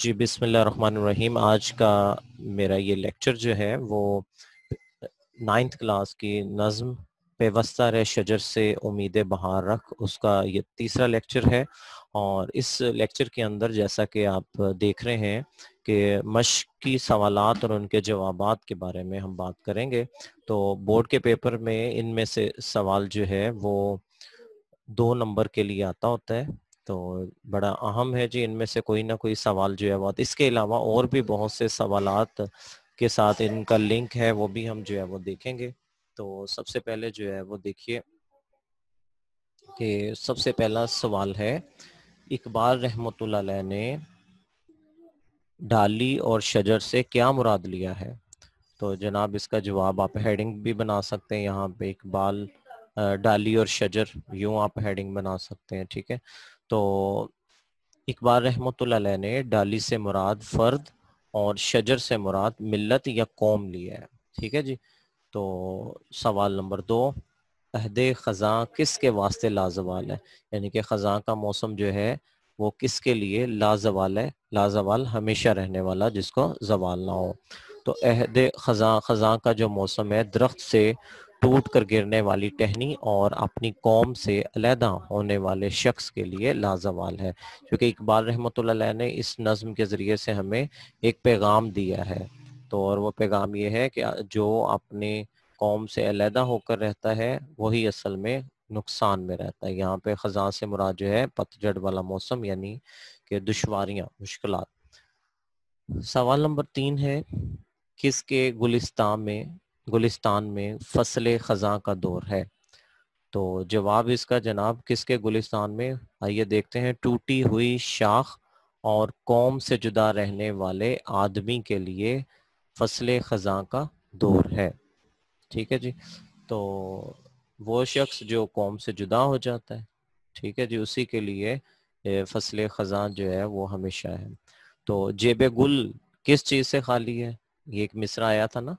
जी बिसमीम आज का मेरा ये लेक्चर जो है वो नाइन्थ क्लास की नज़म पेवस्ता रे शजर से उम्मीद बहार रख उसका ये तीसरा लेक्चर है और इस लेक्चर के अंदर जैसा कि आप देख रहे हैं कि मश की सवाल और उनके जवाब के बारे में हम बात करेंगे तो बोर्ड के पेपर में इनमें से सवाल जो है वो दो नंबर के लिए आता होता है तो बड़ा अहम है जी इनमें से कोई ना कोई सवाल जो है बहुत इसके अलावा और भी बहुत से सवाल के साथ इनका लिंक है वो भी हम जो है वो देखेंगे तो सबसे पहले जो है वो देखिए कि सबसे पहला सवाल है इकबाल रहमत ने डाली और शजर से क्या मुराद लिया है तो जनाब इसका जवाब आप हेडिंग भी बना सकते हैं यहाँ पे इकबाल डाली और शजर यूं आप हेडिंग बना सकते हैं ठीक है तो इकबाल रहमत ने डाली से मुराद फ़र्द और शजर से मुराद मिलत या कौम लिया है ठीक है जी तो सवाल नंबर दो अहद ख़ज़ा किसके वास्ते लाजवाल है यानी कि ख़ज़ा का मौसम जो है वो किसके लिए लाजवाल है लाजवाल हमेशा रहने वाला जिसको जवाल ना हो तो अहद ख़ज़ा ख़ज़ा का जो मौसम है दरख्त से टूट कर गिरने वाली टहनी और अपनी कौम से अलहदा होने वाले शख्स के लिए लाजवाल है क्योंकि इकबाल रहमत ने इस नज़म के ज़रिए से हमें एक पैगाम दिया है तो और वो पैगाम ये है कि जो अपने कौम से अलहदा होकर रहता है वही असल में नुकसान में रहता है यहाँ पे ख़जा से मुराद जो है पतझड़ वाला मौसम यानी कि दुशवारियाँ मुश्किल सवाल नंबर तीन है किसके गुलिस्तान में गुलिस्तान में फसल ख़ज़ा का दौर है तो जवाब इसका जनाब किसके गुलिस्तान में आइए देखते हैं टूटी हुई शाख और कौम से जुदा रहने वाले आदमी के लिए फसल ख़ज़ा का दौर है ठीक है जी तो वो शख्स जो कौम से जुदा हो जाता है ठीक है जी उसी के लिए फसल ख़ज़ा जो है वो हमेशा है तो जेब गुल किस चीज़ से खाली है ये एक मिसरा आया था ना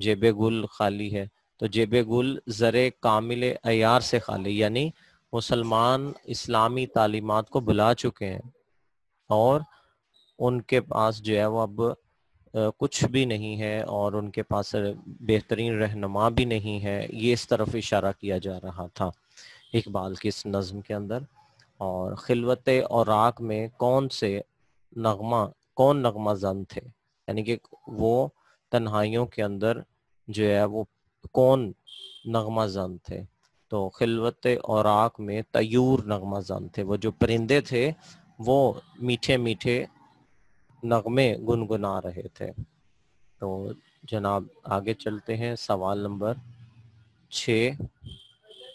जेब गुल खाली है तो जेब गुल ज़र कामिल अयार से खाली यानी मुसलमान इस्लामी तालीमत को बुला चुके हैं और उनके पास जो है वो अब कुछ भी नहीं है और उनके पास बेहतरीन रहनुमा भी नहीं है ये इस तरफ इशारा किया जा रहा था इकबाल की इस नज़म के अंदर और खिलवत और राख में कौन से नगमा कौन नगमा जन थे यानी कि वो तन्हाइयों के अंदर जो है वो कौन नगमा जन थे तो खिलवत और आक में तयूर नगमा जन थे वो जो परिंदे थे वो मीठे मीठे नगमे गुनगुना रहे थे तो जनाब आगे चलते हैं सवाल नंबर छ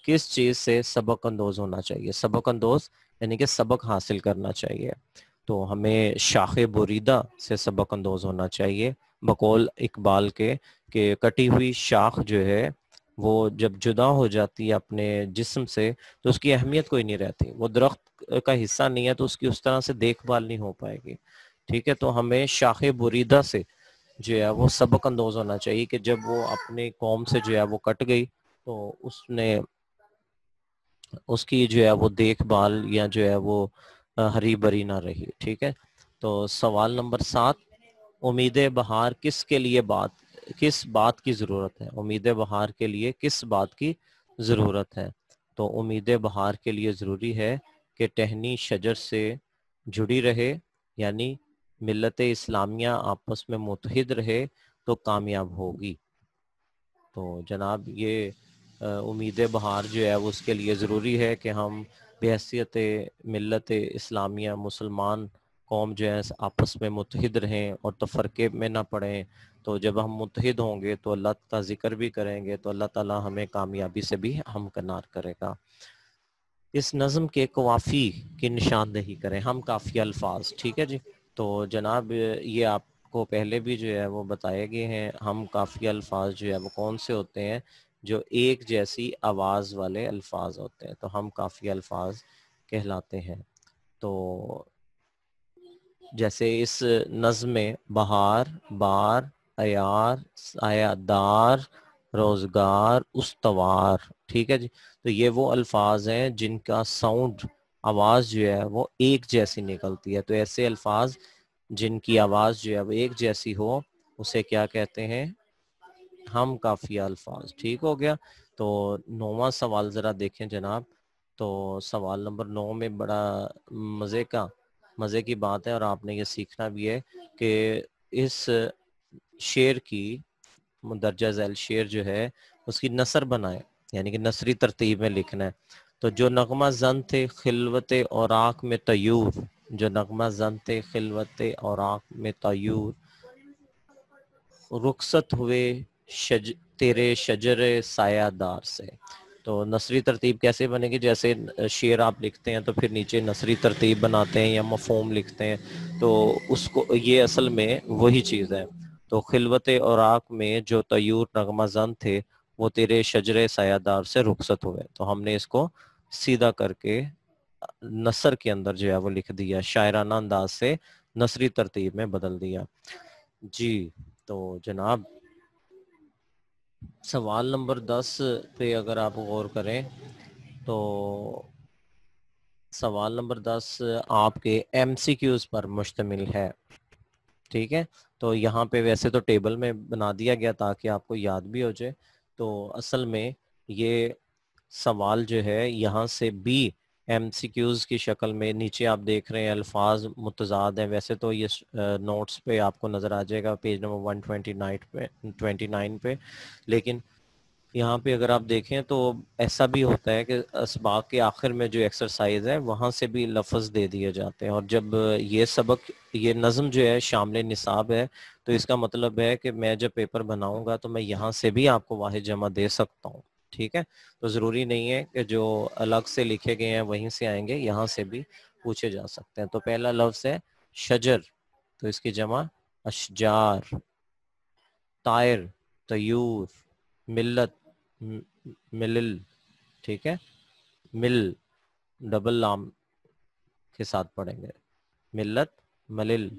किस चीज़ से सबक अंदोज होना चाहिए सबक अंदोज यानी कि सबक हासिल करना चाहिए तो हमें शाख बुरीदा से सबक अंदोज होना चाहिए बकौल इकबाल के कि कटी हुई शाख जो है वो जब जुदा हो जाती है अपने जिस्म से तो उसकी अहमियत कोई नहीं रहती वो दरख्त का हिस्सा नहीं है तो उसकी उस तरह से देखभाल नहीं हो पाएगी ठीक है तो हमें शाख बुरीदा से जो है वो सबक अंदोज होना चाहिए कि जब वो अपने कौम से जो है वो कट गई तो उसने उसकी जो है वो देखभाल या जो है वो हरी भरी ना रही ठीक है तो सवाल नंबर सात उम्मीद बहार किस के लिए बात किस बात की ज़रूरत है उम्मीद बहार के लिए किस बात की ज़रूरत है तो उम्मीद बहार के लिए ज़रूरी है कि टहनी शजर से जुड़ी रहे यानी मिलत इस्लामिया आपस में मुतहद रहे तो कामयाब होगी तो जनाब ये उम्मीद बहार जो है उसके लिए ज़रूरी है कि हम बहसीत मिलत इस्लामिया मुसलमान कौम जो है आपस में मुतहद रहें और तफरके तो में ना पड़ें तो जब हम मुतहद होंगे तो अल्लाह का जिक्र भी करेंगे तो अल्लाह ताला हमें कामयाबी से भी हमकनार करेगा इस नज़म के कवाफ़ी की निशानदेही करें हम काफ़ी अल्फाज ठीक है जी तो जनाब ये आपको पहले भी जो है वो बताए गए हैं हम काफ़ी अल्फाज जो है वो कौन से होते हैं जो एक जैसी आवाज़ वाले अल्फाज होते हैं तो हम काफ़ी अल्फाज कहलाते हैं तो जैसे इस नज्म में बहार बार अयार सायादार रोजगार उस्तवार ठीक है जी तो ये वो अल्फाज हैं जिनका साउंड आवाज़ जो है वो एक जैसी निकलती है तो ऐसे अल्फाज जिनकी आवाज़ जो है वो एक जैसी हो उसे क्या कहते हैं हम काफ़ी अल्फाज ठीक हो गया तो नौवा सवाल ज़रा देखें जनाब तो सवाल नंबर नौ में बड़ा मज़े का मज़े की बात है और आपने ये सीखना भी है कि इस शेर की दर्जा जैल शेर जो है उसकी नसर बनाए यानी कि नसरी तरतीब में लिखना है तो जो नगमा जन थे खिलवत और आँख में तयूर जो नगमा जन थे खिलवत और आँख में तयूर रुखसत हुए शज तेरे शजर सायादार से तो नसरी तरतीब कैसे बनेगी जैसे शेर आप लिखते हैं तो फिर नीचे नसरी तरतीब बनाते हैं या मफोम लिखते हैं तो उसको ये असल में वही चीज़ है तो खिलवत और औराक में जो तयूर नगमा जन थे वो तेरे शजर सायादार से रुखसत हुए तो हमने इसको सीधा करके नसर के अंदर जो है वो लिख दिया शायराना अंदाज से नसरी तरतीब में बदल दिया जी तो जनाब सवाल नंबर दस पे अगर आप गौर करें तो सवाल नंबर दस आपके एम सी क्यूज़ पर मुश्तमिल है ठीक है तो यहाँ पे वैसे तो टेबल में बना दिया गया ताकि आपको याद भी हो जाए तो असल में ये सवाल जो है यहाँ से बी एम की शक्ल में नीचे आप देख रहे हैं अल्फाज मुतजाद हैं वैसे तो ये नोट्स पे आपको नज़र आ जाएगा पेज नंबर वन ट्वेंटी पे ट्वेंटी नाइन पे लेकिन यहाँ पे अगर आप देखें तो ऐसा भी होता है कि इसबाक के आखिर में जो एक्सरसाइज है वहाँ से भी लफज दे दिए जाते हैं और जब ये सबक ये नज़म जो है शामिल निसाब है तो इसका मतलब है कि मैं जब पेपर बनाऊँगा तो मैं यहाँ से भी आपको वाहि जमा दे सकता हूँ ठीक है तो ज़रूरी नहीं है कि जो अलग से लिखे गए हैं वहीं से आएंगे यहाँ से भी पूछे जा सकते हैं तो पहला लफ्ज़ है शजर तो इसकी जमा अशजार तायर तयूर मिलत मिल ठीक है मिल डबल लाम के साथ पढ़ेंगे मिलत मलिल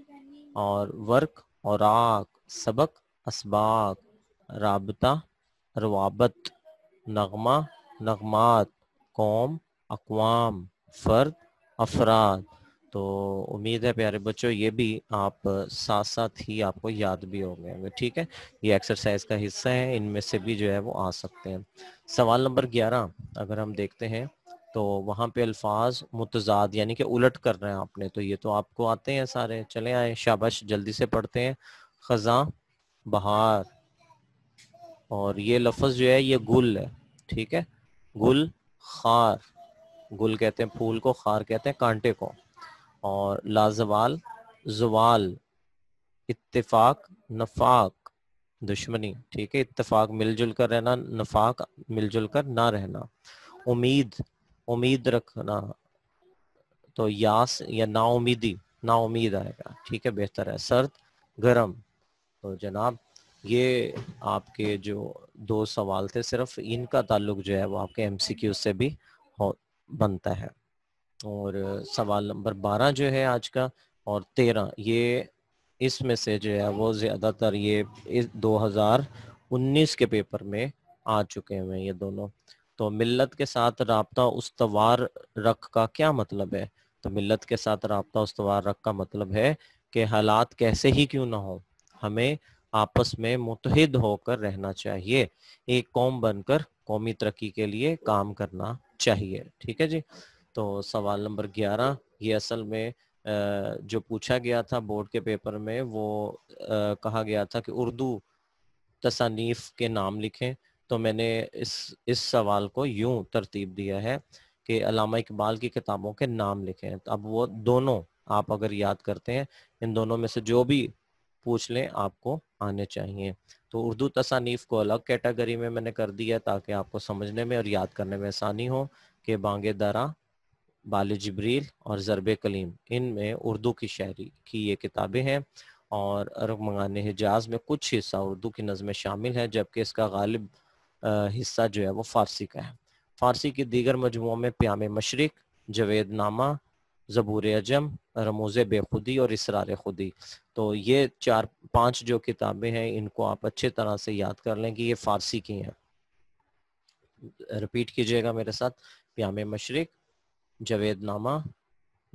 और वर्क और आक सबक असबाक राबता रवाबत नगमा नगमात कौम अकवाम फ़र्द अफराद तो उम्मीद है प्यारे बच्चों ये भी आप साथ साथ ही आपको याद भी हो गए होंगे ठीक है ये एक्सरसाइज का हिस्सा है इनमें से भी जो है वो आ सकते हैं सवाल नंबर ग्यारह अगर हम देखते हैं तो वहाँ पे अल्फाज मुतजाद यानी कि उलट कर रहे हैं आपने तो ये तो आपको आते हैं सारे चले आए शाबाश जल्दी से पढ़ते हैं ख़जा बहार और ये लफज जो है ये गुल है ठीक है गुल खार गुल कहते हैं फूल को खार कहते हैं कांटे को और लाजवाल जवाल इतफाक नफाक दुश्मनी ठीक है इतफाक मिलजुल कर रहना नफाक मिलजुल कर ना रहना उम्मीद उम्मीद रखना तो यास या नाउमीदी नाउमीद आएगा ठीक है बेहतर है सर्द गरम तो जनाब ये आपके जो दो सवाल थे सिर्फ इनका ताल्लुक जो है वो आपके एमसीक्यू से भी हो बनता है और सवाल नंबर बारह जो है आज का और तेरह ये इसमें से जो है वो ज़्यादातर ये इस 2019 के पेपर में आ चुके हैं ये दोनों तो मिल्लत के साथ रबता उसवार रख का क्या मतलब है तो मिल्लत के साथ रबता उसवार रख का मतलब है कि हालात कैसे ही क्यों ना हो हमें आपस में मुतहद होकर रहना चाहिए एक कौम बनकर कौमी तरक्की के लिए काम करना चाहिए ठीक है जी तो सवाल नंबर ग्यारह ये असल में जो पूछा गया था बोर्ड के पेपर में वो कहा गया था कि उर्दू तसानीफ के नाम लिखें तो मैंने इस इस सवाल को यूं तरतीब दिया है कि अलामा इकबाल की किताबों के नाम लिखें अब वो दोनों आप अगर याद करते हैं इन दोनों में से जो भी पूछ लें आपको आने चाहिए तो उर्दू तसानीफ को अलग कैटेगरी में मैंने कर दिया ताकि आपको समझने में और याद करने में आसानी हो कि बांगे दरा बाल जबरील और ज़रब कलीम इन में उर्दू की शायरी की ये किताबें हैं और मंगान हिजाज में कुछ हिस्सा उर्दू की नज़में शामिल है जबकि इसका गालिब हिस्सा जो है वो फ़ारसी का है फ़ारसी की दीगर मजमुओं में प्याम मशरक जवेद नामा ज़बूर अजम रमोज़ बेखुदी और इसरार खुदी तो ये चार पांच जो किताबें हैं इनको आप अच्छे तरह से याद कर लें कि ये फ़ारसी की हैं रिपीट कीजिएगा मेरे साथ प्याम मशरक जवेद नामा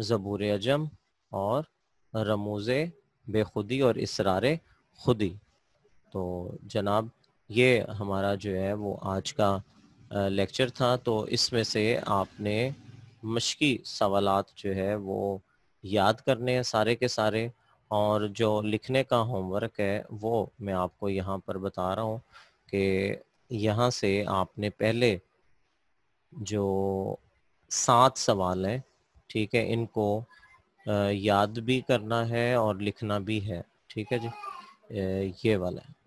ज़बूर अजम और रमोज़ बेखुदी और इसरार खुदी तो जनाब ये हमारा जो है वो आज का लेक्चर था तो इसमें से आपने मशक़ी सवाल जो है वो याद करने हैं सारे के सारे और जो लिखने का होमवर्क है वो मैं आपको यहाँ पर बता रहा हूँ कि यहाँ से आपने पहले जो सात सवाल हैं ठीक है इनको याद भी करना है और लिखना भी है ठीक है जी ये वाला है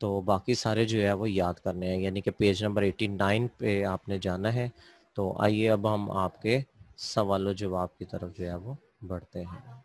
तो बाकी सारे जो है वो याद करने हैं यानी कि पेज नंबर 89 पे आपने जाना है तो आइए अब हम आपके सवाल जवाब की तरफ जो है वो बढ़ते हैं